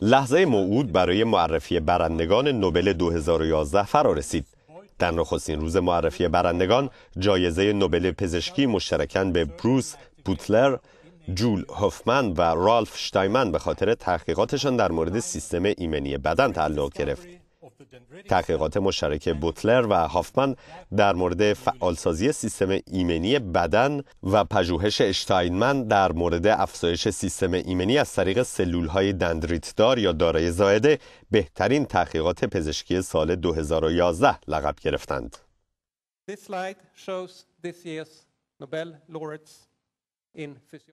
لحظه موعود برای معرفی برندگان نوبل 2011 فرا رسید. در نخستین روز معرفی برندگان جایزه نوبل پزشکی مشترکان به بروس بوتلر، جول هوفمن و رالف شتایمن به خاطر تحقیقاتشان در مورد سیستم ایمنی بدن تعلق گرفت. تحقیقات مشترک بوتلر و هافمن در مورد فعالسازی سیستم ایمنی بدن و پژوهش اشتاینمن در مورد افزایش سیستم ایمنی از طریق سلولهای دار یا دارای زایده بهترین تحقیقات پزشکی سال 2011 لقب گرفتند.